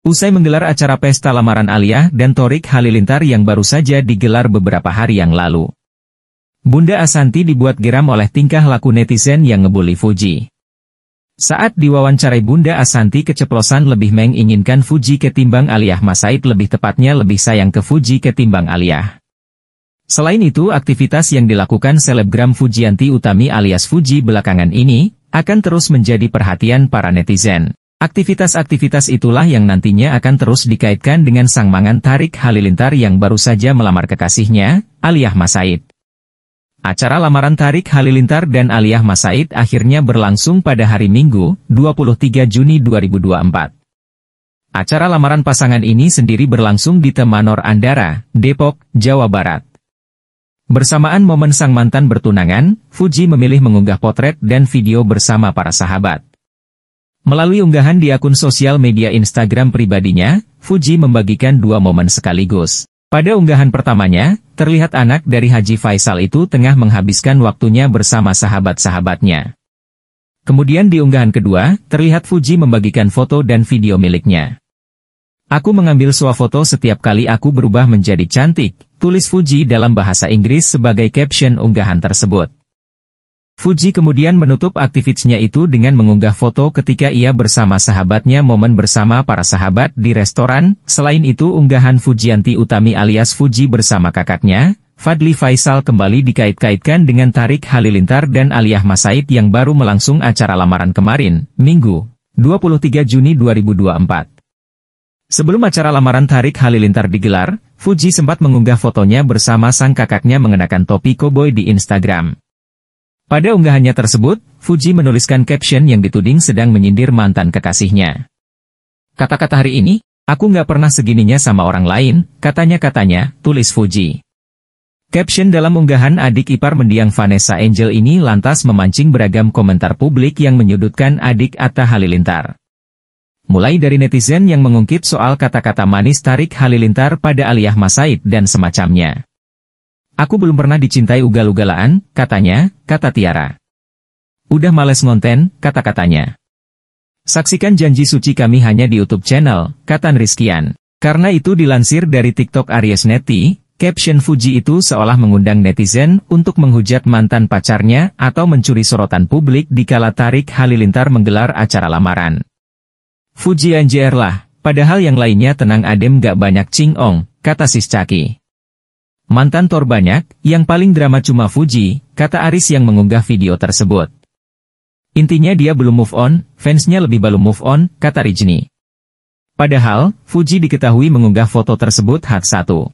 Usai menggelar acara pesta lamaran Alia dan Torik Halilintar yang baru saja digelar beberapa hari yang lalu. Bunda Asanti dibuat geram oleh tingkah laku netizen yang ngebully Fuji. Saat diwawancarai Bunda Asanti keceplosan lebih menginginkan Fuji ketimbang Aliyah Masaid lebih tepatnya lebih sayang ke Fuji ketimbang Alia. Selain itu aktivitas yang dilakukan selebgram Fujianti Utami alias Fuji belakangan ini, akan terus menjadi perhatian para netizen. Aktivitas-aktivitas itulah yang nantinya akan terus dikaitkan dengan sang mangan Tarik Halilintar yang baru saja melamar kekasihnya, Aliyah Masaid. Acara lamaran Tarik Halilintar dan Aliyah Masaid akhirnya berlangsung pada hari Minggu, 23 Juni 2024. Acara lamaran pasangan ini sendiri berlangsung di Temanor Andara, Depok, Jawa Barat. Bersamaan momen sang mantan bertunangan, Fuji memilih mengunggah potret dan video bersama para sahabat. Melalui unggahan di akun sosial media Instagram pribadinya, Fuji membagikan dua momen sekaligus. Pada unggahan pertamanya, terlihat anak dari Haji Faisal itu tengah menghabiskan waktunya bersama sahabat-sahabatnya. Kemudian di unggahan kedua, terlihat Fuji membagikan foto dan video miliknya. Aku mengambil swafoto setiap kali aku berubah menjadi cantik, tulis Fuji dalam bahasa Inggris sebagai caption unggahan tersebut. Fuji kemudian menutup aktivitasnya itu dengan mengunggah foto ketika ia bersama sahabatnya momen bersama para sahabat di restoran. Selain itu unggahan Fujianti Utami alias Fuji bersama kakaknya, Fadli Faisal kembali dikait-kaitkan dengan Tarik Halilintar dan Aliyah Masaid yang baru melangsung acara lamaran kemarin, Minggu, 23 Juni 2024. Sebelum acara lamaran Tarik Halilintar digelar, Fuji sempat mengunggah fotonya bersama sang kakaknya mengenakan topi koboi di Instagram. Pada unggahannya tersebut, Fuji menuliskan caption yang dituding sedang menyindir mantan kekasihnya. Kata-kata hari ini, aku nggak pernah segininya sama orang lain, katanya-katanya, tulis Fuji. Caption dalam unggahan adik ipar mendiang Vanessa Angel ini lantas memancing beragam komentar publik yang menyudutkan adik Atta Halilintar. Mulai dari netizen yang mengungkit soal kata-kata manis tarik Halilintar pada Aliyah Masaid dan semacamnya. Aku belum pernah dicintai ugal-ugalaan, katanya, kata Tiara. Udah males ngonten, kata-katanya. Saksikan janji suci kami hanya di YouTube channel, kata Rizkian. Karena itu dilansir dari TikTok Aries Neti, caption Fuji itu seolah mengundang netizen untuk menghujat mantan pacarnya atau mencuri sorotan publik dikala Tarik Halilintar menggelar acara lamaran. Fuji anjir lah, padahal yang lainnya tenang adem gak banyak cingong, kata Sis Caki. Mantan Thor banyak, yang paling drama cuma Fuji, kata Aris yang mengunggah video tersebut. Intinya dia belum move on, fansnya lebih belum move on, kata Rijni. Padahal, Fuji diketahui mengunggah foto tersebut hat satu.